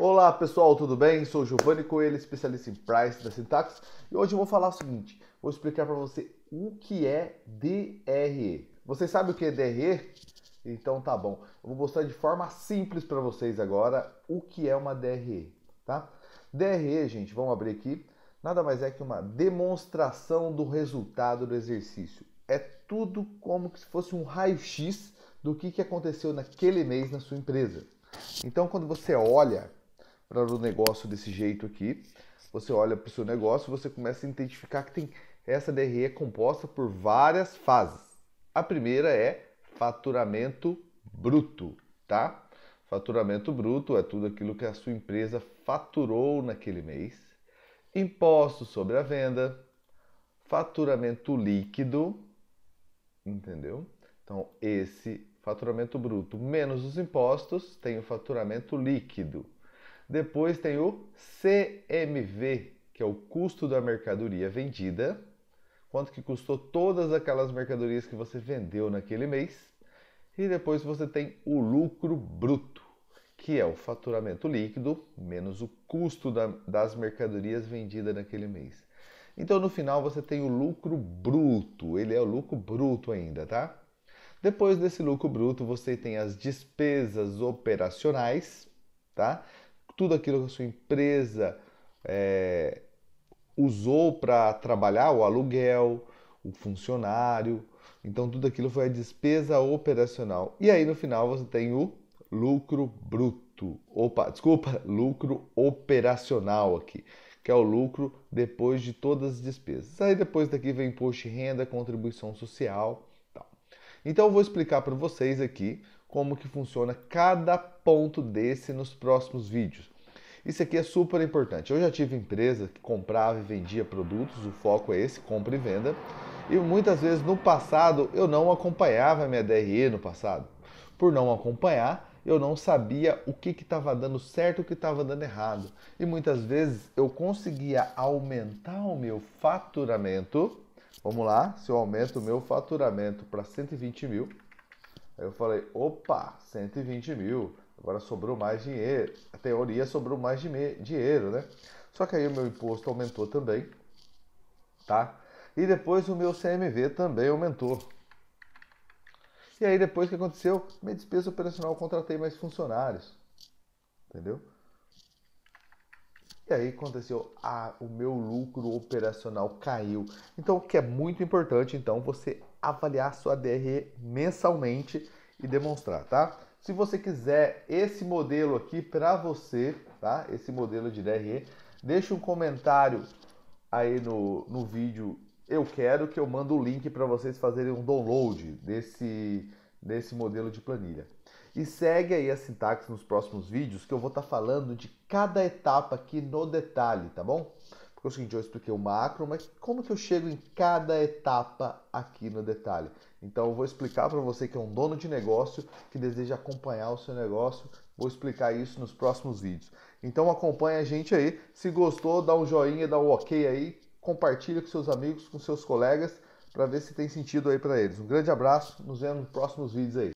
Olá pessoal, tudo bem? Sou Giovanni Coelho, especialista em Price da Syntax e hoje eu vou falar o seguinte: vou explicar para você o que é DRE. Vocês sabem o que é DRE? Então tá bom. Eu vou mostrar de forma simples para vocês agora o que é uma DRE, tá? DRE, gente, vamos abrir aqui. Nada mais é que uma demonstração do resultado do exercício. É tudo como se fosse um raio-x do que, que aconteceu naquele mês na sua empresa. Então, quando você olha para o negócio desse jeito aqui. Você olha para o seu negócio, você começa a identificar que tem essa DRE é composta por várias fases. A primeira é faturamento bruto, tá? Faturamento bruto é tudo aquilo que a sua empresa faturou naquele mês. Impostos sobre a venda, faturamento líquido, entendeu? Então, esse faturamento bruto menos os impostos tem o faturamento líquido. Depois tem o CMV, que é o custo da mercadoria vendida. Quanto que custou todas aquelas mercadorias que você vendeu naquele mês. E depois você tem o lucro bruto, que é o faturamento líquido menos o custo da, das mercadorias vendidas naquele mês. Então no final você tem o lucro bruto, ele é o lucro bruto ainda, tá? Depois desse lucro bruto, você tem as despesas operacionais, tá? tudo aquilo que a sua empresa é, usou para trabalhar, o aluguel, o funcionário. Então, tudo aquilo foi a despesa operacional. E aí, no final, você tem o lucro bruto. Opa, desculpa, lucro operacional aqui, que é o lucro depois de todas as despesas. Aí, depois daqui, vem imposto de renda, contribuição social. Então, eu vou explicar para vocês aqui como que funciona cada ponto desse nos próximos vídeos. Isso aqui é super importante. Eu já tive empresa que comprava e vendia produtos, o foco é esse, compra e venda. E muitas vezes no passado eu não acompanhava a minha DRE no passado. Por não acompanhar, eu não sabia o que estava dando certo e o que estava dando errado. E muitas vezes eu conseguia aumentar o meu faturamento. Vamos lá, se eu aumento o meu faturamento para 120 mil, Aí eu falei, opa, 120 mil, agora sobrou mais dinheiro. A teoria sobrou mais dinheiro, né? Só que aí o meu imposto aumentou também, tá? E depois o meu CMV também aumentou. E aí depois o que aconteceu? Minha despesa operacional, contratei mais funcionários. Entendeu? E aí aconteceu, ah, o meu lucro operacional caiu. Então, o que é muito importante, então, você avaliar sua DRE mensalmente e demonstrar, tá? Se você quiser esse modelo aqui para você, tá? Esse modelo de DRE, deixa um comentário aí no, no vídeo. Eu quero que eu mando o link para vocês fazerem um download desse, desse modelo de planilha. E segue aí a sintaxe nos próximos vídeos que eu vou estar tá falando de cada etapa aqui no detalhe, tá bom? Porque é o seguinte, eu expliquei o macro, mas como que eu chego em cada etapa aqui no detalhe? Então eu vou explicar para você que é um dono de negócio que deseja acompanhar o seu negócio, vou explicar isso nos próximos vídeos. Então acompanha a gente aí, se gostou, dá um joinha, dá um ok aí, compartilha com seus amigos, com seus colegas, para ver se tem sentido aí para eles. Um grande abraço, nos vemos nos próximos vídeos aí.